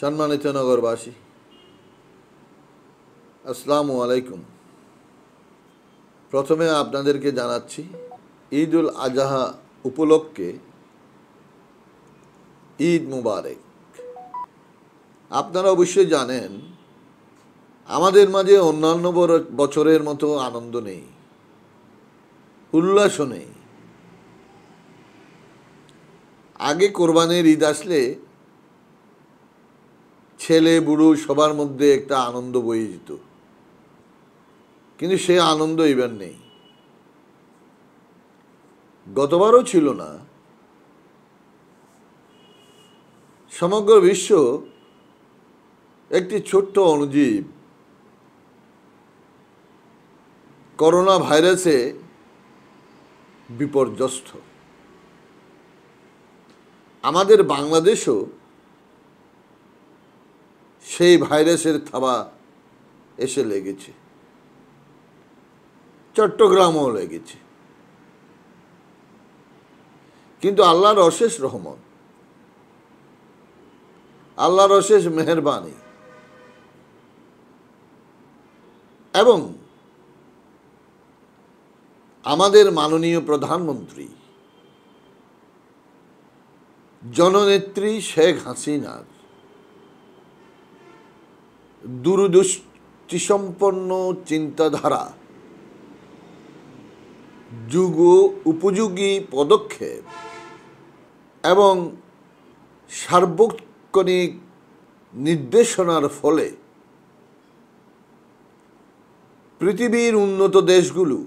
সম্মানিত নগরবাসী আসসালামু আলাইকুম প্রথমে আপনাদেরকে জানাচ্ছি ঈদুল আজহা উপলক্ষে ঈদ মুবারক আপনারা অবশ্যই জানেন আমাদের মাঝে অন্যান্য বছরের মতো আনন্দ নেই উল্লাসও নেই আগে কোরবানের ঈদ আসলে ছেলে বুড়ো সবার মধ্যে একটা আনন্দ বয়ে যেত কিন্তু সে আনন্দ এবার নেই গতবারও ছিল না সমগ্র বিশ্ব একটি ছোট্ট অনুজীব করোনা ভাইরাসে বিপর্যস্ত আমাদের বাংলাদেশও সেই ভাইরাসের থাবা এসে লেগেছে চট্টগ্রামও লেগেছে কিন্তু আল্লাহর অশেষ রহমত আল্লাহর অশেষ মেহরবানি এবং আমাদের মাননীয় প্রধানমন্ত্রী জননেত্রী শেখ হাসিনার দূরদৃষ্টিসম্পন্ন চিন্তাধারা যুগ উপযোগী পদক্ষেপ এবং সার্বক্ষণিক নির্দেশনার ফলে পৃথিবীর উন্নত দেশগুলো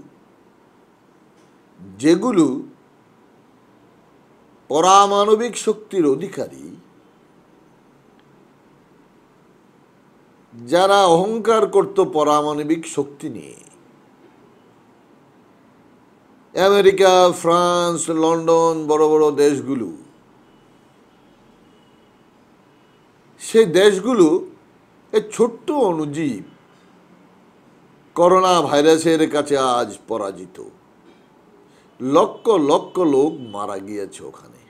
যেগুলো পরামানবিক শক্তির অধিকারী যারা অহংকার করত পরামাণবিক শক্তি নিয়ে আমেরিকা ফ্রান্স লন্ডন বড় বড় দেশগুলো সেই দেশগুলো এ ছোট্ট অনুজীব করোনা ভাইরাসের কাছে আজ পরাজিত লক্ষ লক্ষ লোক মারা গিয়েছে ওখানে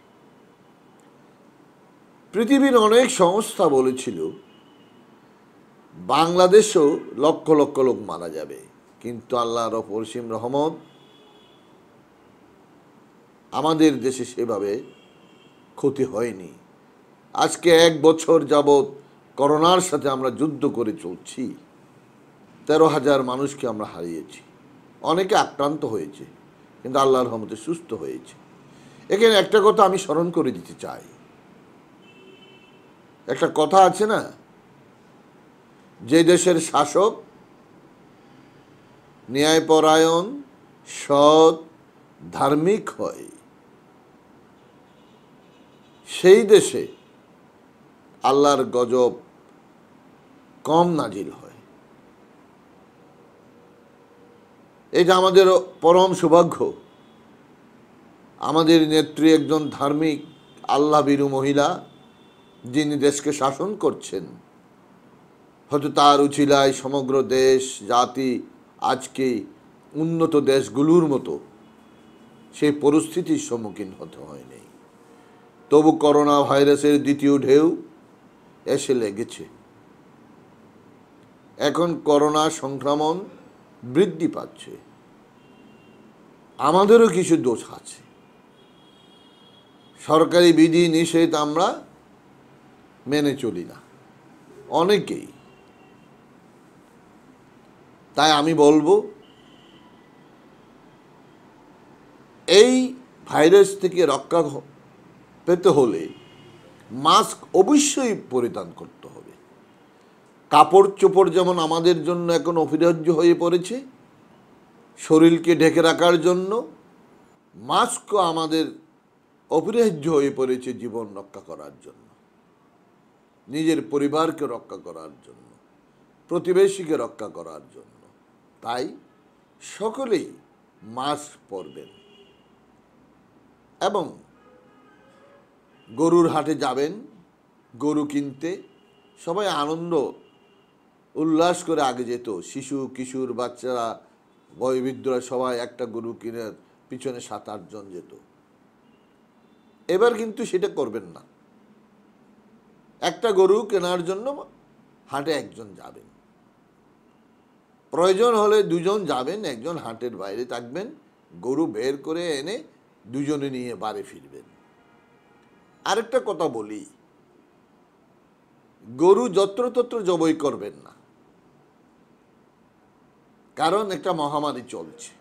পৃথিবীর অনেক সংস্থা বলেছিল বাংলাদেশেও লক্ষ লক্ষ লোক মারা যাবে কিন্তু আল্লাহর রফরসিম রহমত আমাদের দেশে সেভাবে ক্ষতি হয়নি আজকে এক বছর যাবৎ করোনার সাথে আমরা যুদ্ধ করে চলছি তেরো হাজার মানুষকে আমরা হারিয়েছি অনেকে আক্রান্ত হয়েছে কিন্তু আল্লাহ রহমতে সুস্থ হয়েছে এখানে একটা কথা আমি স্মরণ করে দিতে চাই একটা কথা আছে না যে দেশের শাসক ন্যায়পরায়ণ সৎ ধার্মিক হয় সেই দেশে আল্লাহর গজব কম নাজিল হয় এটা আমাদের পরম সৌভাগ্য আমাদের নেত্রী একজন ধার্মিক আল্লাহ বিরু মহিলা যিনি দেশকে শাসন করছেন হয়তো তার উচিলায় সমগ্র দেশ জাতি আজকে উন্নত দেশগুলোর মতো সেই পরিস্থিতির সম্মুখীন হতে হয়নি তবু করোনা ভাইরাসের দ্বিতীয় ঢেউ এসে লেগেছে এখন করোনা সংক্রমণ বৃদ্ধি পাচ্ছে আমাদেরও কিছু দোষ আছে সরকারি বিধি নিষেধ আমরা মেনে চলি না অনেকেই তাই আমি বলবো এই ভাইরাস থেকে রক্ষা পেতে হলে মাস্ক অবশ্যই পরিধান করতে হবে কাপড় চোপড় যেমন আমাদের জন্য এখন অপরিহার্য হয়ে পড়েছে শরীরকে ঢেকে রাখার জন্য মাস্কও আমাদের অপরিহার্য হয়ে পড়েছে জীবন রক্ষা করার জন্য নিজের পরিবারকে রক্ষা করার জন্য প্রতিবেশীকে রক্ষা করার জন্য তাই সকলেই মাস্ক পরবেন এবং গরুর হাটে যাবেন গরু কিনতে সবাই আনন্দ উল্লাস করে আগে যেত শিশু কিশোর বাচ্চারা বয়বৃদ্ধরা সবাই একটা গরু কিনে পিছনে সাত আটজন যেত এবার কিন্তু সেটা করবেন না একটা গরু কেনার জন্য হাটে একজন যাবেন প্রয়োজন হলে দুজন যাবেন একজন হাটের বাইরে থাকবেন গরু বের করে এনে দুজনে নিয়ে বাড়ি ফিরবেন আরেকটা কথা বলি গরু যত্রতত্র জবই করবেন না কারণ একটা মহামারী চলছে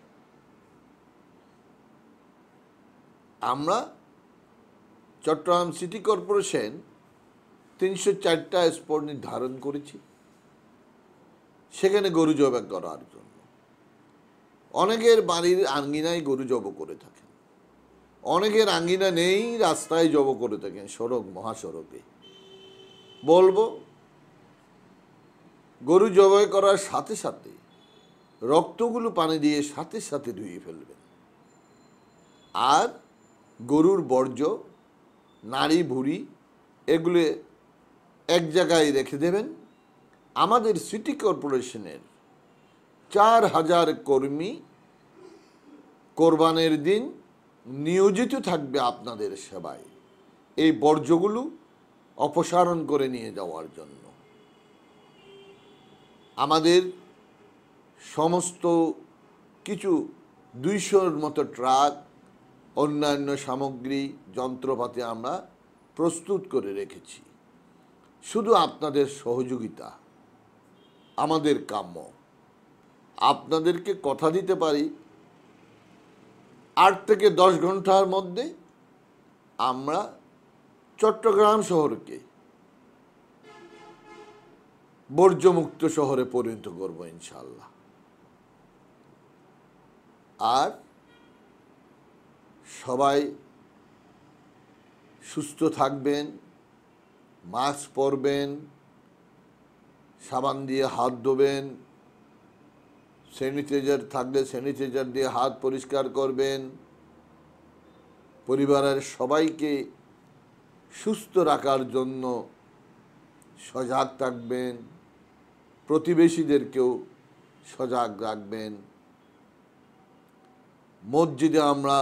আমরা চট্টগ্রাম সিটি কর্পোরেশন তিনশো চারটা স্পট নির্ধারণ করেছি সেখানে গরু জবাই করার জন্য অনেকের বাড়ির আঙ্গিনায় গরু জব করে থাকেন অনেকের আঙ্গিনা নেই রাস্তায় জব করে থাকেন সড়ক মহাসড়কে বলবো গরু জবাই করার সাথে সাথে রক্তগুলো পানি দিয়ে সাথে সাথে ধুয়ে ফেলবেন আর গরুর বর্জ্য নাড়ি ভুড়ি এগুলো এক জায়গায় রেখে দেবেন আমাদের সিটি কর্পোরেশনের চার হাজার কর্মী কোরবানের দিন নিয়োজিত থাকবে আপনাদের সেবায় এই বর্জ্যগুলো অপসারণ করে নিয়ে যাওয়ার জন্য আমাদের সমস্ত কিছু দুইশোর মতো ট্রাক অন্যান্য সামগ্রী যন্ত্রপাতি আমরা প্রস্তুত করে রেখেছি শুধু আপনাদের সহযোগিতা আমাদের কাম্য আপনাদেরকে কথা দিতে পারি আট থেকে দশ ঘন্টার মধ্যে আমরা চট্টগ্রাম শহরকে বর্জ্যমুক্ত শহরে পরিণত করব ইনশাল্লাহ আর সবাই সুস্থ থাকবেন মাস্ক পরবেন সাবান দিয়ে হাত ধোবেন স্যানিটাইজার থাকলে স্যানিটাইজার দিয়ে হাত পরিষ্কার করবেন পরিবারের সবাইকে সুস্থ রাখার জন্য সজাগ থাকবেন প্রতিবেশীদেরকেও সজাগ রাখবেন মসজিদে আমরা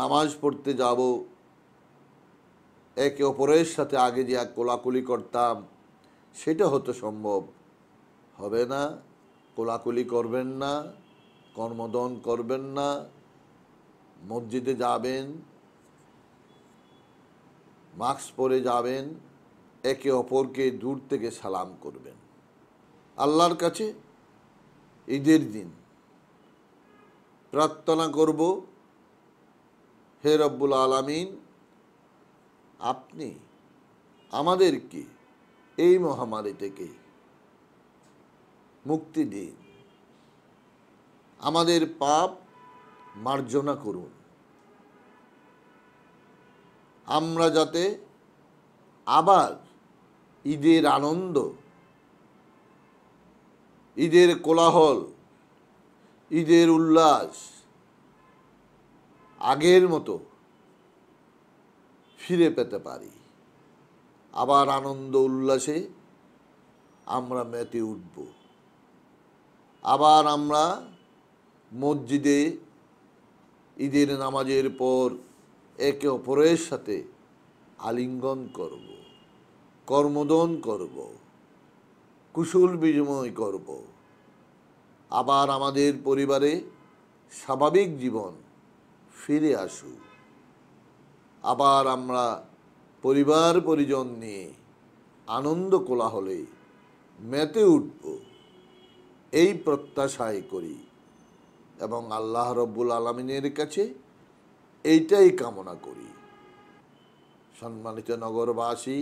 নামাজ পড়তে যাব একে অপরের সাথে আগে যা কোলাকুলি করতাম সেটা হতে সম্ভব হবে না কোলাকুলি করবেন না কর্মদন করবেন না মসজিদে যাবেন মাস্ক পরে যাবেন একে অপরকে দূর থেকে সালাম করবেন আল্লাহর কাছে ঈদের দিন প্রার্থনা করব হে রব্বুল আলামিন আপনি আমাদেরকে এই মহামারী থেকে মুক্তি দিন আমাদের পাপ মার্জনা করুন আমরা যাতে আবার ঈদের আনন্দ ঈদের কোলাহল ঈদের উল্লাস আগের মতো ফিরে পেতে পারি আবার আনন্দ উল্লাসে আমরা মেতে উঠব আবার আমরা মসজিদে ঈদের নামাজের পর একে অপরের সাথে আলিঙ্গন করব কর্মদন করব কুশল বিনিময় করব আবার আমাদের পরিবারে স্বাভাবিক জীবন ফিরে আসুক আবার আমরা পরিবার পরিজন নিয়ে আনন্দ কোলাহলে মেতে উঠব এই প্রত্যাশায় করি এবং আল্লাহ রব্বুল আলমিনের কাছে এইটাই কামনা করি সম্মানিত নগরবাসী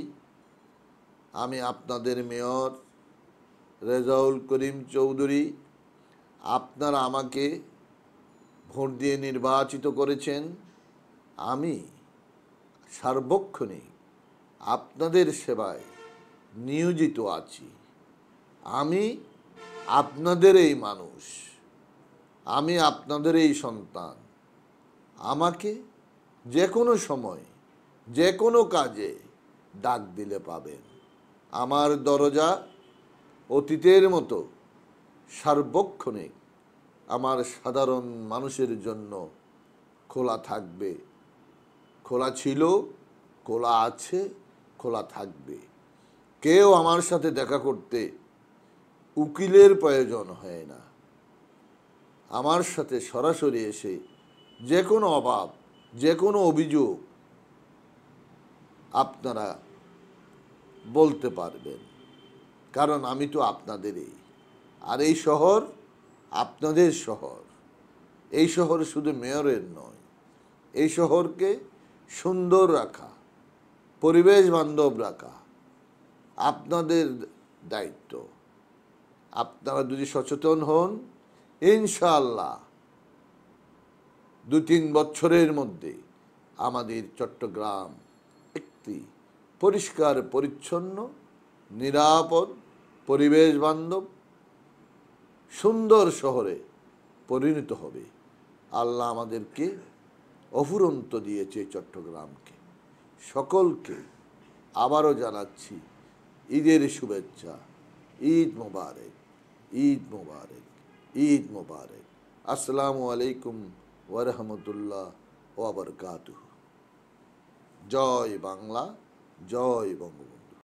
আমি আপনাদের মেয়র রেজাউল করিম চৌধুরী আপনারা আমাকে ভোট দিয়ে নির্বাচিত করেছেন আমি সার্বক্ষণিক আপনাদের সেবায় নিয়োজিত আছি আমি আপনাদের এই মানুষ আমি আপনাদের এই সন্তান আমাকে যে কোনো সময় যে কোনো কাজে ডাক দিলে পাবেন আমার দরজা অতীতের মতো সার্বক্ষণিক আমার সাধারণ মানুষের জন্য খোলা থাকবে খোলা ছিল খোলা আছে খোলা থাকবে কেউ আমার সাথে দেখা করতে উকিলের প্রয়োজন হয় না আমার সাথে সরাসরি এসে যে কোনো অভাব যে কোনো অভিযোগ আপনারা বলতে পারবেন কারণ আমি তো আপনাদেরই আর এই শহর আপনাদের শহর এই শহর শুধু মেয়রের নয় এই শহরকে সুন্দর রাখা পরিবেশ বান্ধব রাখা আপনাদের দায়িত্ব আপনারা যদি সচেতন হন ইনশাআল্লাহ দু তিন বছরের মধ্যে আমাদের চট্টগ্রাম একটি পরিষ্কার পরিচ্ছন্ন নিরাপদ পরিবেশ বান্ধব সুন্দর শহরে পরিণত হবে আল্লাহ আমাদেরকে অফুরন্ত দিয়েছে চট্টগ্রামকে সকলকে আবারও জানাচ্ছি ঈদের শুভেচ্ছা ঈদ মোবারক ঈদ মোবারক ঈদ মোবারক আসসালামু আলাইকুম ওরহমতুল্লাহ ওবরকাত জয় বাংলা জয় বঙ্গবন্ধু